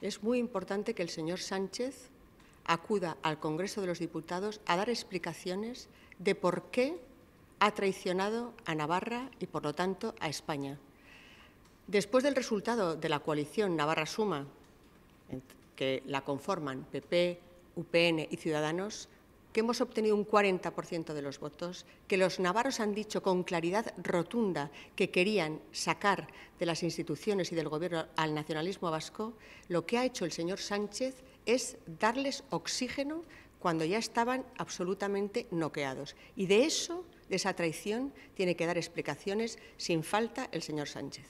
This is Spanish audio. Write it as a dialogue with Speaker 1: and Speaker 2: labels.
Speaker 1: Es muy importante que el señor Sánchez acuda al Congreso de los Diputados a dar explicaciones de por qué ha traicionado a Navarra y, por lo tanto, a España. Después del resultado de la coalición Navarra Suma, que la conforman PP, UPN y Ciudadanos, que hemos obtenido un 40% de los votos, que los navarros han dicho con claridad rotunda que querían sacar de las instituciones y del Gobierno al nacionalismo vasco, lo que ha hecho el señor Sánchez es darles oxígeno cuando ya estaban absolutamente noqueados. Y de eso, de esa traición, tiene que dar explicaciones sin falta el señor Sánchez.